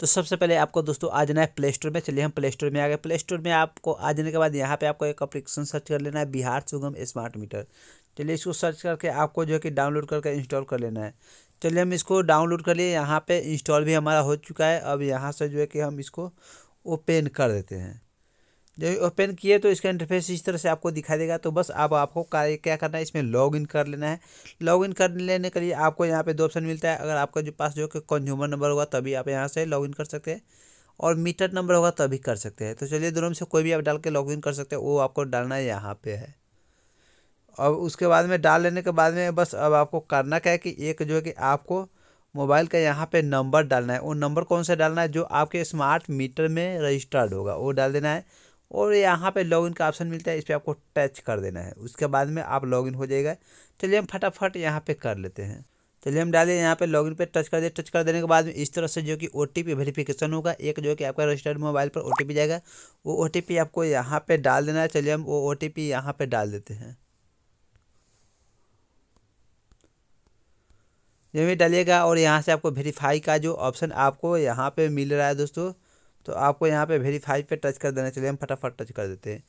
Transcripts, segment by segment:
तो सबसे पहले आपको दोस्तों आ जाना है प्ले स्टोर में चलिए हम प्ले स्टोर में आ गए प्ले स्टोर में आपको आ जाने के बाद यहाँ पे आपको एक अप्लीकेशन सर्च कर लेना है बिहार सुगम स्मार्ट मीटर चलिए इसको सर्च करके आपको जो है कि डाउनलोड करके इंस्टॉल कर लेना है चलिए हम इसको डाउनलोड कर लिए यहाँ पर इंस्टॉल भी हमारा हो चुका है अब यहाँ से जो है कि हम इसको ओपन कर देते हैं जब ओपन किए तो इसका इंटरफेस इस तरह से आपको दिखाई देगा तो बस अब आपको क्या करना है इसमें लॉग इन कर लेना है लॉग इन कर लेने के लिए आपको यहाँ पे दो ऑप्शन मिलता है अगर आपका जो पास जो कि कंज्यूमर नंबर होगा तभी आप यहाँ से लॉग इन कर सकते हैं और मीटर नंबर होगा तभी कर सकते हैं तो चलिए दोनों में से कोई भी आप डाल के लॉग इन कर सकते हैं वो आपको डालना है यहाँ पर है अब उसके बाद में डाल लेने के बाद में बस अब आपको करना क्या है कि एक जो है कि आपको मोबाइल का यहाँ पे नंबर डालना है वो नंबर कौन सा डालना है जो आपके स्मार्ट मीटर में रजिस्टर्ड होगा वो डाल देना है और यहाँ पे लॉगिन का ऑप्शन मिलता है इस पर आपको टच कर देना है उसके बाद में आप लॉगिन हो जाएगा चलिए हम फटाफट यहाँ पे कर लेते हैं चलिए हम डालिए यहाँ पे लॉगिन पे टच कर दे टच कर देने के बाद में इस तरह से जो कि ओ टी वेरीफिकेशन होगा एक जो कि आपका रजिस्टर्ड मोबाइल पर ओ जाएगा वो ओ आपको यहाँ पर डाल देना है चलिए हम वो ओ टी पी यहाँ पर डाल देते हैं जब भी डालिएगा और यहाँ से आपको वेरीफाई का जो ऑप्शन आपको यहाँ पे मिल रहा है दोस्तों तो आपको यहाँ पे वेरीफाई पे टच कर देना चलिए हम फटाफट टच कर देते हैं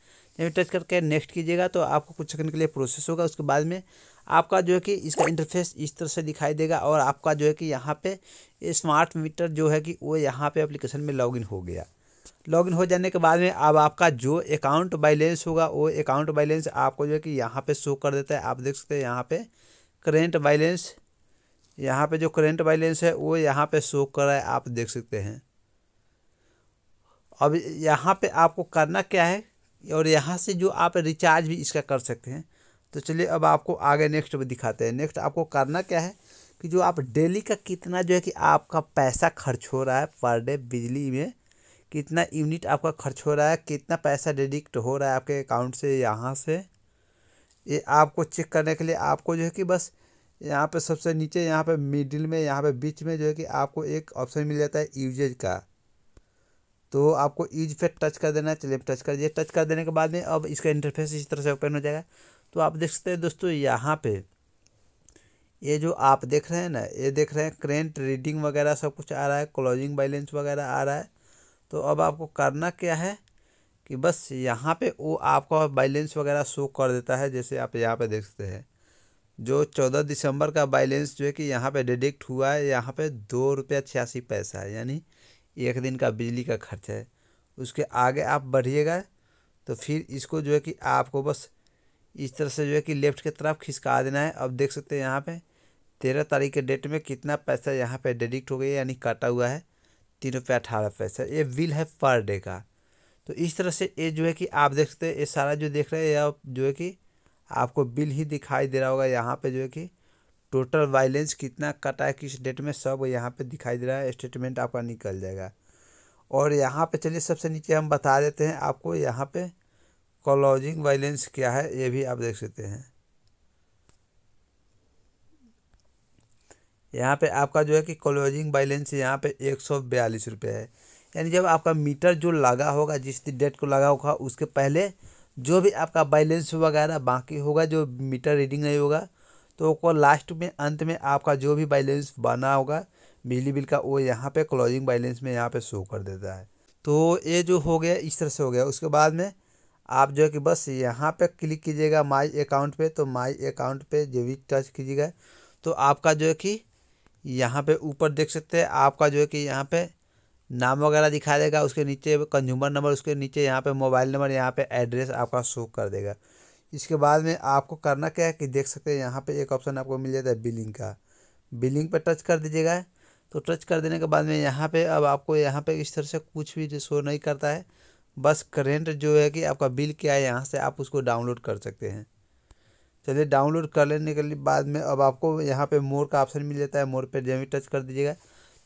जब टच करके नेक्स्ट कीजिएगा तो आपको कुछ सेकंड के लिए प्रोसेस होगा उसके बाद में आपका जो है कि इसका इंटरफेस इस तरह से दिखाई देगा और आपका जो है कि यहाँ पे स्मार्ट मीटर जो है कि वो यहाँ पे एप्लीकेशन में लॉगिन हो गया लॉगिन हो जाने के बाद में अब आपका जो अकाउंट बैलेंस होगा वो अकाउंट बैलेंस आपको जो है कि यहाँ पर शो कर देता है आप देख सकते हैं यहाँ पर करेंट बैलेंस यहाँ पर जो करेंट बैलेंस है वो यहाँ पर शो कर रहा है आप देख सकते हैं अब यहाँ पे आपको करना क्या है और यहाँ से जो आप रिचार्ज भी इसका कर सकते हैं तो चलिए अब आपको आगे नेक्स्ट में दिखाते हैं नेक्स्ट आपको करना क्या है कि जो आप डेली का कितना जो है कि आपका पैसा खर्च हो रहा है पर डे बिजली में कितना यूनिट आपका खर्च हो रहा है कितना पैसा डिडिक्ट हो रहा है आपके अकाउंट से यहाँ से ये आपको चेक करने के लिए आपको जो है कि बस यहाँ पे सबसे नीचे यहाँ पे मिडिल में यहाँ पे बीच में जो है कि आपको एक ऑप्शन मिल जाता है यूजेज का तो आपको ईज पे टच कर देना है चलिए टच कर दिए टच कर देने के बाद में अब इसका इंटरफेस इस तरह से ओपन हो जाएगा तो आप देख सकते हैं दोस्तों यहाँ पे ये जो आप देख रहे हैं ना ये देख रहे हैं करेंट रीडिंग वगैरह सब कुछ आ रहा है क्लोजिंग बैलेंस वगैरह आ रहा है तो अब आपको करना क्या है कि बस यहाँ पे वो आपका बैलेंस वगैरह शो कर देता है जैसे आप यहाँ पे देख सकते हैं जो चौदह दिसंबर का बैलेंस जो है कि यहाँ पे डिडिक्ट हुआ है यहाँ पे दो रुपया छियासी पैसा है यानी एक दिन का बिजली का खर्च है उसके आगे आप बढ़िएगा तो फिर इसको जो है कि आपको बस इस तरह से जो है कि लेफ्ट की तरफ खिसका देना है अब देख सकते हैं यहाँ पे तेरह तारीख के डेट में कितना पैसा यहाँ पे डेडिक्ट हो गया यानी काटा हुआ है तीन रुपये अठारह पैसा ये बिल है पर डे का तो इस तरह से ये जो है कि आप देख सकते हैं ये सारा जो देख रहे हैं जो है कि आपको बिल ही दिखाई दे रहा होगा यहाँ पर जो है कि टोटल बैलेंस कितना कटा है किस डेट में सब यहाँ पे दिखाई दे रहा है स्टेटमेंट आपका निकल जाएगा और यहाँ पे चलिए सबसे नीचे हम बता देते हैं आपको यहाँ पे क्लोजिंग बैलेंस क्या है ये भी आप देख सकते हैं यहाँ पे आपका जो है कि क्लोजिंग बैलेंस यहाँ पे एक सौ बयालीस रुपये है यानी जब आपका मीटर जो लगा होगा जिस डेट को लगा होगा उसके पहले जो भी आपका बैलेंस वगैरह बाकी होगा जो मीटर रीडिंग नहीं होगा तो को लास्ट में अंत में आपका जो भी बैलेंस बना होगा बिजली बिल का वो यहाँ पे क्लोजिंग बैलेंस में यहाँ पे शो कर देता है तो ये जो हो गया इस तरह से हो गया उसके बाद में आप जो है कि बस यहाँ पे क्लिक कीजिएगा माई अकाउंट पे तो माई अकाउंट पे जो भी टच कीजिएगा तो आपका जो है कि यहाँ पे ऊपर देख सकते हैं आपका जो है कि यहाँ पे नाम वगैरह दिखा देगा उसके नीचे कंज्यूमर नंबर उसके नीचे यहाँ पे मोबाइल नंबर यहाँ पे एड्रेस आपका शो कर देगा इसके बाद में आपको करना क्या है कि देख सकते हैं यहाँ पे एक ऑप्शन आपको मिल जाता है बिलिंग का बिलिंग पर टच कर दीजिएगा तो टच कर देने के बाद में यहाँ पे अब आपको यहाँ पे इस तरह से कुछ भी शो नहीं करता है बस करेंट जो है कि आपका बिल क्या है यहाँ से आप उसको डाउनलोड कर सकते हैं चलिए डाउनलोड कर लेने के बाद में अब आपको यहाँ पर मोर का ऑप्शन मिल जाता है मोर पर जब टच कर दीजिएगा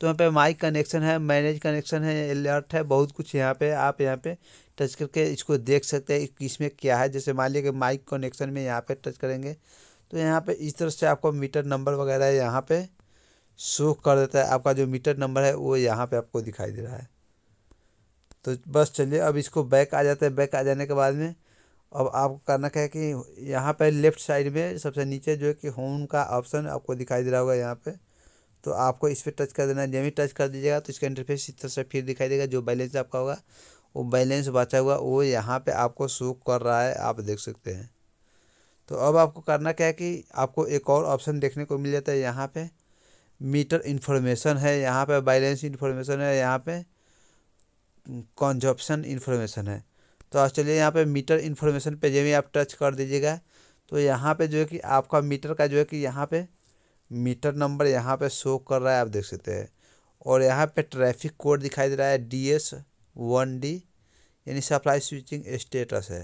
तो यहाँ पे माइक कनेक्शन है मैनेज कनेक्शन है अलर्ट है बहुत कुछ यहाँ पे आप यहाँ पे टच करके इसको देख सकते हैं इसमें क्या है जैसे मान लीजिए माइक कनेक्शन में यहाँ पे टच करेंगे तो यहाँ पे इस तरह से आपको मीटर नंबर वगैरह यहाँ पे शो कर देता है आपका जो मीटर नंबर है वो यहाँ पर आपको दिखाई दे रहा है तो बस चलिए अब इसको बैक आ जाते हैं बैक आ जाने के बाद में अब आपको करना क्या है कि यहाँ पे लेफ्ट साइड में सबसे नीचे जो है कि होम का ऑप्शन आपको दिखाई दे रहा होगा यहाँ पे तो आपको इस पर टच कर देना है जब भी टच कर दीजिएगा तो इसका इंटरफेस इस तरह से फिर दिखाई देगा जो बैलेंस आपका होगा वो बैलेंस बचा हुआ वो यहाँ पे आपको शो कर रहा है आप देख सकते हैं तो अब आपको करना क्या है कि आपको एक और ऑप्शन देखने को मिल जाता है यहाँ पे मीटर इन्फॉर्मेशन है यहाँ पे बैलेंस इन्फॉर्मेशन है यहाँ पे कंजप्शन इन्फॉर्मेशन है तो आप चलिए यहाँ पे मीटर इन्फॉर्मेशन पे जब भी आप टच कर दीजिएगा तो यहाँ पे जो है कि आपका मीटर का जो है कि यहाँ पे मीटर नंबर यहाँ पे शो कर रहा है आप देख सकते हैं और यहाँ पे ट्रैफिक कोड दिखाई दे रहा है डी एस वन डी यानी सप्लाई स्विचिंग स्टेटस है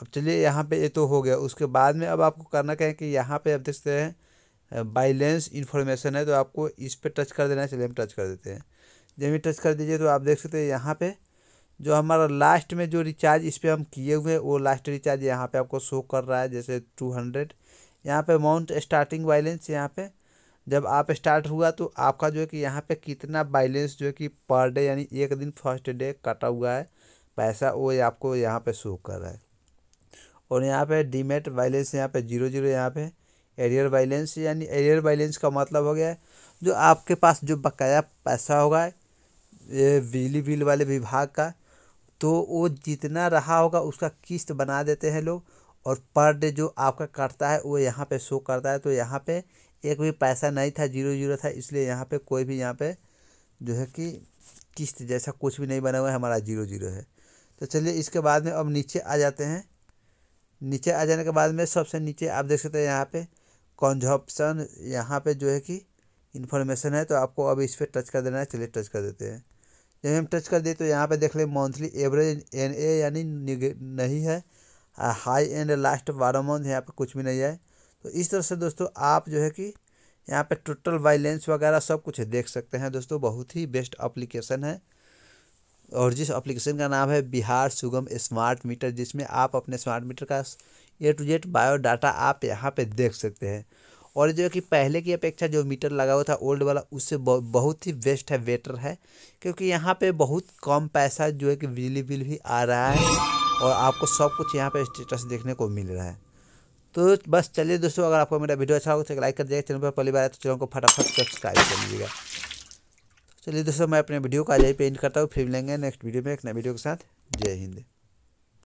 अब चलिए यहाँ पे ये तो हो गया उसके बाद में अब आपको करना क्या है कि यहाँ पे आप देख सकते हैं बाइलेंस इन्फॉर्मेशन है तो आपको इस पर टच कर देना है चलिए हम टच कर देते हैं जब भी टच कर दीजिए तो आप देख सकते हैं यहाँ पर जो हमारा लास्ट में जो रिचार्ज इस पर हम किए हुए वो लास्ट रिचार्ज यहाँ पर आपको शो कर रहा है जैसे टू हंड्रेड यहाँ पे अमाउंट स्टार्टिंग बैलेंस यहाँ पे जब आप स्टार्ट हुआ तो आपका जो है कि यहाँ पे कितना बैलेंस जो है कि पर डे यानी एक दिन फर्स्ट डे कटा हुआ है पैसा वो आपको यहाँ पे शो कर रहा है और यहाँ पे डीमेट बैलेंस यहाँ पे जीरो जीरो यहाँ पे एरियर बैलेंस यानी एरियर बैलेंस का मतलब हो गया जो आपके पास जो बकाया पैसा होगा ये बिजली बिल वाले विभाग का तो वो जितना रहा होगा उसका किस्त बना देते हैं लोग और पर डे जो आपका कटता है वो यहाँ पे शो करता है तो यहाँ पे एक भी पैसा नहीं था जीरो जीरो था इसलिए यहाँ पे कोई भी यहाँ पे जो है कि किस्त जैसा कुछ भी नहीं बना हुआ है हमारा जीरो जीरो है तो चलिए इसके बाद में अब नीचे आ जाते हैं नीचे आ जाने के बाद में सबसे नीचे आप देख सकते हैं यहाँ पर कंजप्शन यहाँ पर जो है कि इन्फॉर्मेशन है तो आपको अब इस पर टच कर देना है चलिए टच कर देते हैं जब हम टच कर दिए तो यहाँ पे देख लें मंथली एवरेज एन ए यानी नहीं है हाई एंड लास्ट बारह मंथ यहाँ पे कुछ भी नहीं है तो इस तरह से दोस्तों आप जो है कि यहाँ पे टोटल वायलेंस वगैरह सब कुछ देख सकते हैं दोस्तों बहुत ही बेस्ट अप्लीकेशन है और जिस अप्लीकेशन का नाम है बिहार सुगम स्मार्ट मीटर जिसमें आप अपने स्मार्ट मीटर का ए टू जेड बायोडाटा आप यहाँ पे देख सकते हैं और जो है कि पहले की अपेक्षा जो मीटर लगा हुआ था ओल्ड वाला उससे बहुत ही बेस्ट है बेटर है क्योंकि यहाँ पे बहुत कम पैसा जो है कि बिजली बिल भी आ रहा है और आपको सब कुछ यहाँ पे स्टेटस देखने को मिल रहा है तो बस चलिए दोस्तों अगर आपको मेरा वीडियो अच्छा होगा तो लाइक कर दिएगा चैनल पर पहली बार है तो चैनल को फटाफट सब्सक्राइब कर लीजिएगा तो चलिए दोस्तों मैं अपने वीडियो का आज ही पेंट करता हूँ फिर मिलेंगे नेक्स्ट वीडियो में एक नए वीडियो के साथ जय हिंद